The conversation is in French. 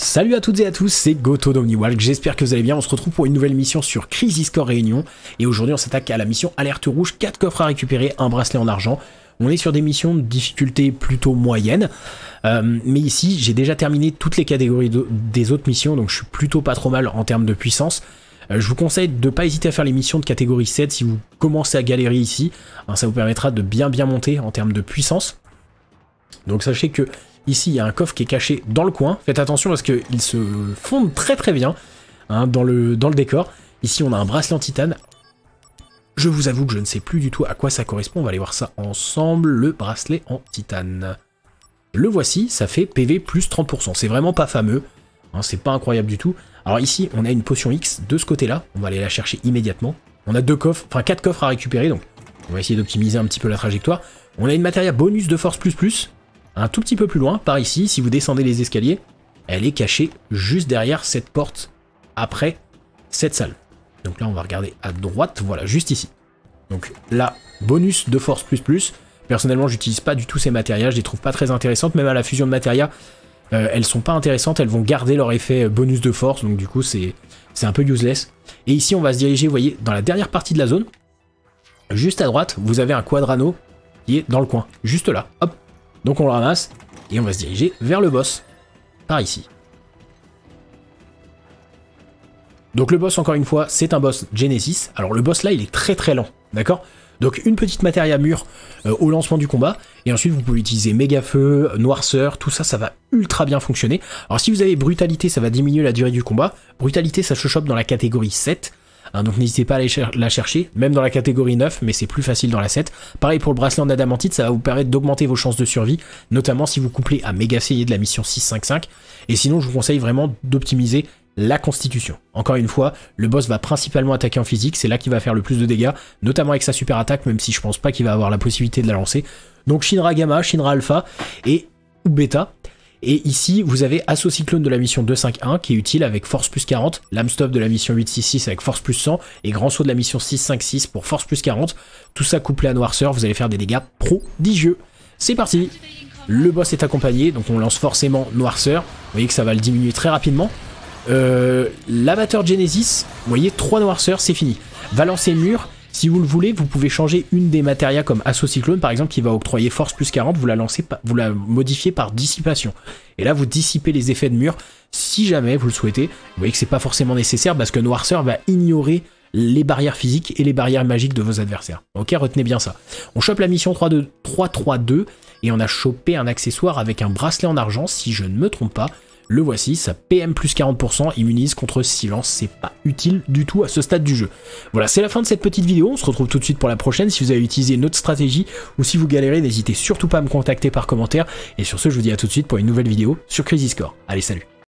Salut à toutes et à tous, c'est Goto d'OmniWalk, j'espère que vous allez bien, on se retrouve pour une nouvelle mission sur Crisis Core Réunion, et aujourd'hui on s'attaque à la mission Alerte Rouge, 4 coffres à récupérer, un bracelet en argent, on est sur des missions de difficulté plutôt moyenne, euh, mais ici j'ai déjà terminé toutes les catégories des autres missions, donc je suis plutôt pas trop mal en termes de puissance, euh, je vous conseille de ne pas hésiter à faire les missions de catégorie 7 si vous commencez à galérer ici, hein, ça vous permettra de bien bien monter en termes de puissance, donc sachez que Ici, il y a un coffre qui est caché dans le coin. Faites attention parce qu'il se fonde très très bien hein, dans, le, dans le décor. Ici, on a un bracelet en titane. Je vous avoue que je ne sais plus du tout à quoi ça correspond. On va aller voir ça ensemble. Le bracelet en titane. Le voici, ça fait PV plus 30%. C'est vraiment pas fameux. Hein, c'est pas incroyable du tout. Alors ici, on a une potion X de ce côté-là. On va aller la chercher immédiatement. On a deux coffres, enfin quatre coffres à récupérer. Donc on va essayer d'optimiser un petit peu la trajectoire. On a une matéria bonus de force plus plus. Un tout petit peu plus loin, par ici, si vous descendez les escaliers, elle est cachée juste derrière cette porte, après cette salle. Donc là, on va regarder à droite, voilà, juste ici. Donc là, bonus de force plus plus. Personnellement, j'utilise pas du tout ces matériaux. je les trouve pas très intéressantes, même à la fusion de matérias, euh, elles sont pas intéressantes, elles vont garder leur effet euh, bonus de force, donc du coup, c'est un peu useless. Et ici, on va se diriger, vous voyez, dans la dernière partie de la zone, juste à droite, vous avez un quadrano qui est dans le coin, juste là, hop, donc on le ramasse et on va se diriger vers le boss, par ici. Donc le boss, encore une fois, c'est un boss Genesis. Alors le boss là, il est très très lent, d'accord donc une petite matéria mûre euh, au lancement du combat, et ensuite vous pouvez utiliser méga feu, noirceur, tout ça, ça va ultra bien fonctionner. Alors si vous avez brutalité, ça va diminuer la durée du combat. Brutalité, ça se chope dans la catégorie 7, Hein, donc n'hésitez pas à aller la chercher, même dans la catégorie 9, mais c'est plus facile dans la 7. Pareil pour le bracelet en adamantite, ça va vous permettre d'augmenter vos chances de survie, notamment si vous couplez à méga et de la mission 655. Et sinon, je vous conseille vraiment d'optimiser la constitution. Encore une fois, le boss va principalement attaquer en physique, c'est là qu'il va faire le plus de dégâts, notamment avec sa super attaque, même si je pense pas qu'il va avoir la possibilité de la lancer. Donc Shinra Gamma, Shinra Alpha et ou Beta, et ici, vous avez Assocyclone de la mission 251 qui est utile avec force plus 40, Lamstop de la mission 866 avec force plus 100 et Grand Saut de la mission 656 pour force plus 40. Tout ça couplé à Noirceur, vous allez faire des dégâts prodigieux. C'est parti Le boss est accompagné, donc on lance forcément Noirceur. Vous voyez que ça va le diminuer très rapidement. Euh, l'amateur Genesis, vous voyez, 3 noirceurs, c'est fini. Va lancer mur, si vous le voulez, vous pouvez changer une des matérias comme Assocyclone Cyclone par exemple qui va octroyer force plus 40, vous la vous la modifiez par dissipation. Et là vous dissipez les effets de mur si jamais vous le souhaitez. Vous voyez que c'est pas forcément nécessaire parce que Noirceur va ignorer les barrières physiques et les barrières magiques de vos adversaires. Ok, retenez bien ça. On chope la mission 3-3-2 et on a chopé un accessoire avec un bracelet en argent si je ne me trompe pas le voici, sa PM plus 40%, immunise contre silence, c'est pas utile du tout à ce stade du jeu. Voilà, c'est la fin de cette petite vidéo, on se retrouve tout de suite pour la prochaine, si vous avez utilisé notre stratégie ou si vous galérez, n'hésitez surtout pas à me contacter par commentaire, et sur ce je vous dis à tout de suite pour une nouvelle vidéo sur Crisis Score. Allez salut